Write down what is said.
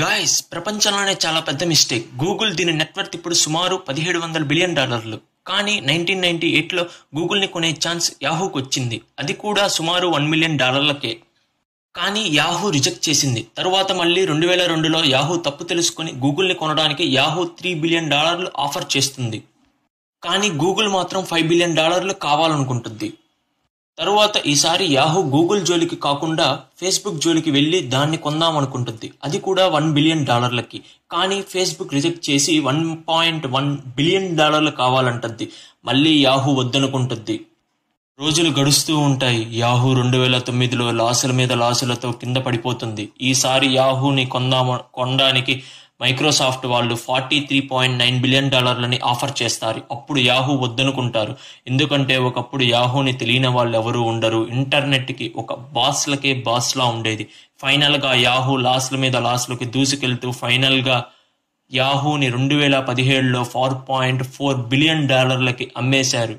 guys ప్రపంచంలోనే చాలా పెద్ద మిస్టేక్ గూగుల్ దీని నెట్వర్క్ ఇప్పుడు సుమారు పదిహేడు వందల బిలియన్ డాలర్లు కానీ నైన్టీన్ నైన్టీ ఎయిట్లో గూగుల్ని కొనే ఛాన్స్ యాహూకి వచ్చింది అది కూడా సుమారు వన్ మిలియన్ డాలర్లకే కానీ యాహూ రిజెక్ట్ చేసింది తరువాత మళ్ళీ రెండు వేల రెండులో యాహూ తప్పు తెలుసుకుని గూగుల్ని కొనడానికి యాహూ త్రీ బిలియన్ డాలర్లు ఆఫర్ చేస్తుంది కానీ గూగుల్ మాత్రం ఫైవ్ బిలియన్ డాలర్లు కావాలనుకుంటుంది తరువాత ఈసారి యాహూ గూగుల్ జోలికి కాకుండా ఫేస్బుక్ జోలికి వెళ్ళి దాన్ని కొందామనుకుంటుంది అది కూడా వన్ బిలియన్ డాలర్లకి కానీ ఫేస్బుక్ రిజెక్ట్ చేసి వన్ పాయింట్ వన్ బిలియన్ డాలర్లు కావాలంటుంది మళ్ళీ యాహూ వద్దనుకుంటుంది రోజులు గడుస్తూ ఉంటాయి యాహూ రెండు వేల తొమ్మిదిలో లాసుల మీద లాసులతో కింద పడిపోతుంది ఈసారి యాహూని కొందాము కొనడానికి మైక్రోసాఫ్ట్ వాళ్ళు forty three point nine billion డాలర్లని ఆఫర్ చేస్తారు అప్పుడు యాహూ వద్దనుకుంటారు ఎందుకంటే ఒకప్పుడు యాహూని తెలియని వాళ్ళు ఎవరు ఉండరు ఇంటర్నెట్కి ఒక బాస్లకే బాస్లా ఉండేది ఫైనల్గా యాహూ లాస్ల మీద లాస్లోకి దూసుకెళ్తూ ఫైనల్గా యాహూని రెండు వేల పదిహేడులో ఫోర్ పాయింట్ ఫోర్ బిలియన్ డాలర్లకి అమ్మేశారు